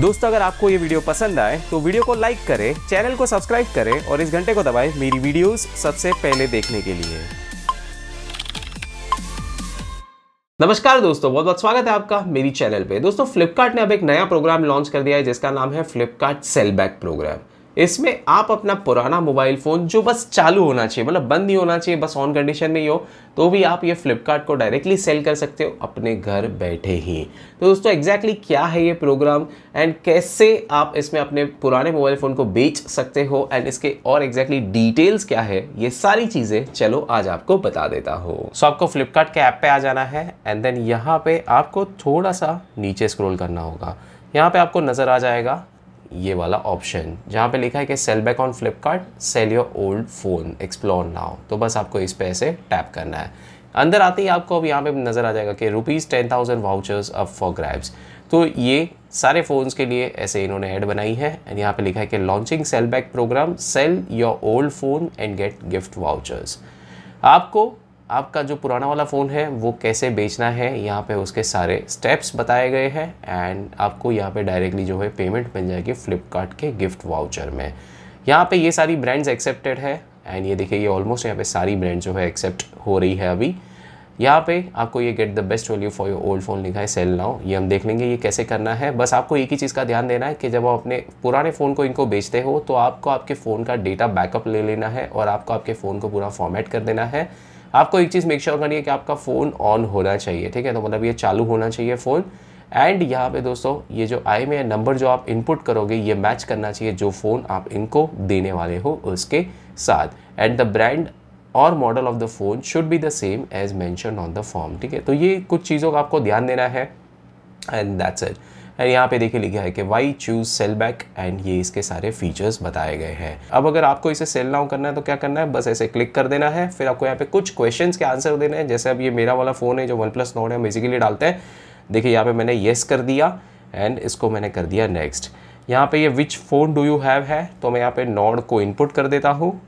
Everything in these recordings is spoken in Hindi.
दोस्तों अगर आपको ये वीडियो पसंद आए तो वीडियो को लाइक करें चैनल को सब्सक्राइब करें और इस घंटे को दबाएं मेरी वीडियोस सबसे पहले देखने के लिए नमस्कार दोस्तों बहुत बहुत स्वागत है आपका मेरी चैनल पे दोस्तों फ्लिपकार्ट ने अब एक नया प्रोग्राम लॉन्च कर दिया है जिसका नाम है फ्लिपकार्ट सेल बैक प्रोग्राम इसमें आप अपना पुराना मोबाइल फ़ोन जो बस चालू होना चाहिए मतलब बंद नहीं होना चाहिए बस ऑन कंडीशन में ही हो तो भी आप ये फ्लिपकार्ट को डायरेक्टली सेल कर सकते हो अपने घर बैठे ही तो दोस्तों एग्जैक्टली exactly क्या है ये प्रोग्राम एंड कैसे आप इसमें अपने पुराने मोबाइल फ़ोन को बेच सकते हो एंड इसके और एग्जैक्टली exactly डिटेल्स क्या है ये सारी चीज़ें चलो आज आपको बता देता हूँ सो so, आपको फ्लिपकार्ट के ऐप पे आ जाना है एंड देन यहाँ पे आपको थोड़ा सा नीचे स्क्रोल करना होगा यहाँ पे आपको नज़र आ जाएगा ये वाला ऑप्शन जहाँ पे लिखा है कि sell back on Flipkart sell your old phone explore now तो बस आपको इस पे ऐसे टैप करना है अंदर आते ही आपको अब यहाँ पे नज़र आ जाएगा कि rupees ten thousand vouchers up for grabs तो ये सारे फ़ोन्स के लिए ऐसे इन्होंने ऐड बनाई है एंड यहाँ पे लिखा है कि launching sell back programme sell your old phone and get gift vouchers आपको आपका जो पुराना वाला फ़ोन है वो कैसे बेचना है यहाँ पे उसके सारे स्टेप्स बताए गए हैं एंड आपको यहाँ पे डायरेक्टली जो है पेमेंट मिल जाएगी फ्लिपकार्ट के गिफ्ट वाउचर में यहाँ पे ये सारी ब्रांड्स एक्सेप्टेड है एंड ये देखिए ये ऑलमोस्ट यहाँ पे सारी ब्रांड जो है एक्सेप्ट हो रही है अभी यहाँ पे आपको ये get the best value for your old phone लिखा है सेल नाउ ये हम देख लेंगे ये कैसे करना है बस आपको एक ही चीज़ का ध्यान देना है कि जब आप अपने पुराने फ़ोन को इनको बेचते हो तो आपको आपके फ़ोन का डेटा बैकअप ले लेना है और आपको आपके फ़ोन को पूरा फॉर्मेट कर देना है आपको एक चीज़ मेक श्योर करनी है कि आपका फ़ोन ऑन होना चाहिए ठीक है तो मतलब ये चालू होना चाहिए फ़ोन एंड यहाँ पे दोस्तों ये जो आई में नंबर जो आप इनपुट करोगे ये मैच करना चाहिए जो फ़ोन आप इनको देने वाले हो उसके साथ एंड द ब्रांड और model of the phone should be the same as mention on the form ठीक है तो ये कुछ चीज़ों का आपको ध्यान देना है एंड दैट्स इट यहाँ पे देखिए लिखा है कि why choose sell back and ये इसके सारे फीचर्स बताए गए हैं अब अगर आपको इसे सेल नाउ करना है तो क्या करना है बस ऐसे क्लिक कर देना है फिर आपको यहाँ पे कुछ क्वेश्चन के आंसर देने हैं जैसे अब ये मेरा वाला फ़ोन है जो वन प्लस नोट है बेसिकली डालते हैं देखिए यहाँ पे मैंने येस कर दिया एंड इसको मैंने कर दिया नेक्स्ट यहाँ पे ये which phone do you have है तो मैं यहाँ पे नोड को इनपुट कर देता हूँ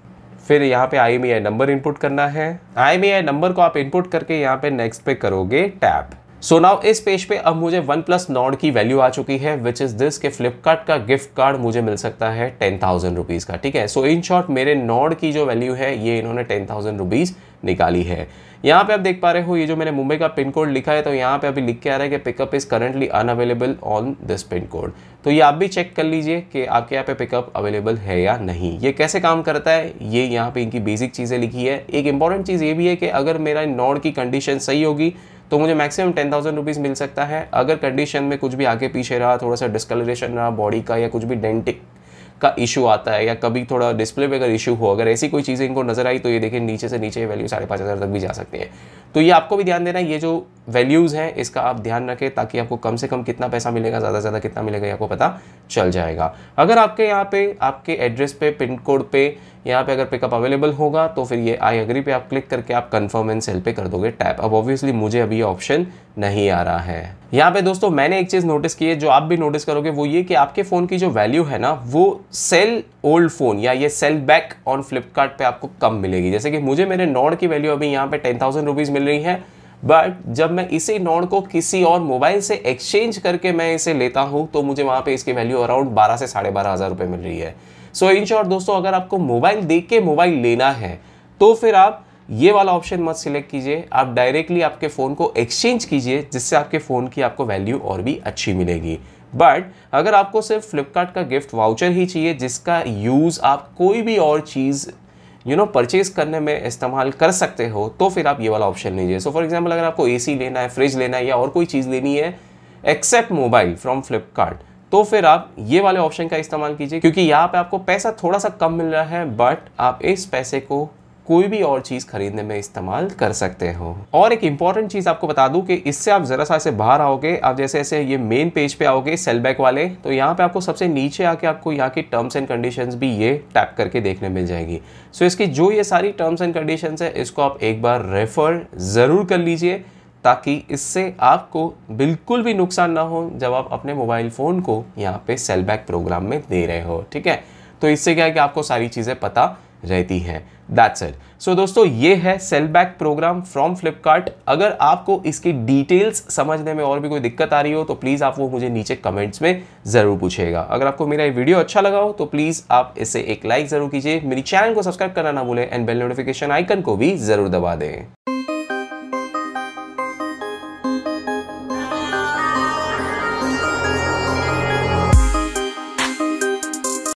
फिर यहाँ पे आई एम नंबर इनपुट करना है आई एम नंबर को आप इनपुट करके यहाँ पे नेक्स्ट पे करोगे टैप सो so नाउ इस पेज पे अब मुझे वन प्लस नॉड की वैल्यू आ चुकी है विच इज़ दिस के फ्लिपकार्ट का गिफ्ट कार्ड मुझे मिल सकता है टेन थाउजेंड रुपीज़ का ठीक है सो इन शॉर्ट मेरे नॉड की जो वैल्यू है ये इन्होंने टेन थाउजेंड रुपीज़ निकाली है यहाँ पे आप देख पा रहे हो ये जो मैंने मुंबई का पिन कोड लिखा है तो यहाँ पे अभी लिख के आ रहा है कि pickup is currently unavailable on this pin code तो ये आप भी चेक कर लीजिए कि आपके यहाँ पे पिकअप अवेलेबल है या नहीं ये कैसे काम करता है ये यहाँ पे इनकी बेसिक चीज़ें लिखी है एक इंपॉर्टेंट चीज़ ये भी है कि अगर मेरा नॉड की कंडीशन सही होगी तो मुझे मैक्सिमम टेन थाउजेंड रुपीज़ मिल सकता है अगर कंडीशन में कुछ भी आगे पीछे रहा थोड़ा सा डिस्कलरेशन रहा बॉडी का या कुछ भी डेंटिक का इशू आता है या कभी थोड़ा डिस्प्ले में अगर इशू हो अगर ऐसी कोई चीज़ें इनको नजर आई तो ये देखें नीचे से नीचे वैल्यू साढ़े पाँच हज़ार तक भी जा सकती है तो ये आपको भी ध्यान देना ये जो वैल्यूज़ हैं इसका आप ध्यान रखें ताकि आपको कम से कम कितना पैसा मिलेगा ज़्यादा से ज़्यादा कितना मिलेगा ये आपको पता चल जाएगा अगर आपके यहाँ पे आपके एड्रेस पे पिन कोड पे यहाँ पे अगर पिकअप अवेलेबल होगा तो फिर ये आई अग्री पे आप क्लिक करके आप कन्फर्म एंड सेल पे कर दोगे टैप अब ऑब्वियसली मुझे अभी ये ऑप्शन नहीं आ रहा है यहाँ पे दोस्तों मैंने एक चीज़ नोटिस की है जो आप भी नोटिस करोगे वो ये कि आपके फ़ोन की जो वैल्यू है ना वो सेल ओल्ड फ़ोन या ये सेल बैक ऑन फ्लिपकार्ट आपको कम मिलेगी जैसे कि मुझे मेरे नॉड की वैल्यू अभी यहाँ पे टेन थाउजेंड मिल रही है बट जब मैं इसी नोड को किसी और मोबाइल से एक्सचेंज करके मैं इसे लेता हूँ तो मुझे वहाँ पे इसकी वैल्यू अराउंड बारह से साढ़े बारह हज़ार रुपये मिल रही है सो इन शॉर्ट दोस्तों अगर आपको मोबाइल देख के मोबाइल लेना है तो फिर आप ये वाला ऑप्शन मत सिलेक्ट कीजिए आप डायरेक्टली आपके फ़ोन को एक्सचेंज कीजिए जिससे आपके फ़ोन की आपको वैल्यू और भी अच्छी मिलेगी बट अगर आपको सिर्फ फ्लिपकार्ट का गिफ्ट वाउचर ही चाहिए जिसका यूज़ आप कोई भी और चीज़ यू नो परचेज करने में इस्तेमाल कर सकते हो तो फिर आप ये वाला ऑप्शन लीजिए सो फॉर एग्जाम्पल अगर आपको ए लेना है फ्रिज लेना है या और कोई चीज़ लेनी है एक्सेप्ट मोबाइल फ्रॉम फ्लिपकार्ट तो फिर आप ये वाले ऑप्शन का इस्तेमाल कीजिए क्योंकि यहाँ पे आपको पैसा थोड़ा सा कम मिल रहा है बट आप इस पैसे को कोई भी और चीज़ खरीदने में इस्तेमाल कर सकते हो और एक इंपॉर्टेंट चीज़ आपको बता दूं कि इससे आप ज़रा सा ऐसे बाहर आओगे आप जैसे ऐसे ये मेन पेज पे आओगे सेल बैक वाले तो यहाँ पे आपको सबसे नीचे आके आपको यहाँ की टर्म्स एंड कंडीशंस भी ये टैप करके देखने मिल जाएगी सो इसकी जो ये सारी टर्म्स एंड कंडीशन है इसको आप एक बार रेफर ज़रूर कर लीजिए ताकि इससे आपको बिल्कुल भी नुकसान ना हो जब आप अपने मोबाइल फ़ोन को यहाँ पे सेल बैक प्रोग्राम में दे रहे हो ठीक है तो इससे क्या है कि आपको सारी चीज़ें पता रहती है दैट्स इट सो दोस्तों ये है sell back programme from Flipkart अगर आपको इसकी डिटेल्स समझने में और भी कोई दिक्कत आ रही हो तो प्लीज़ आप वो मुझे नीचे कमेंट्स में ज़रूर पूछेगा अगर आपको मेरा ये वीडियो अच्छा लगा हो तो प्लीज़ आप इसे एक लाइक ज़रूर कीजिए मेरी चैनल को सब्सक्राइब करना ना भूलें एंड बेल नोटिफिकेशन आइकन को भी ज़रूर दबा दें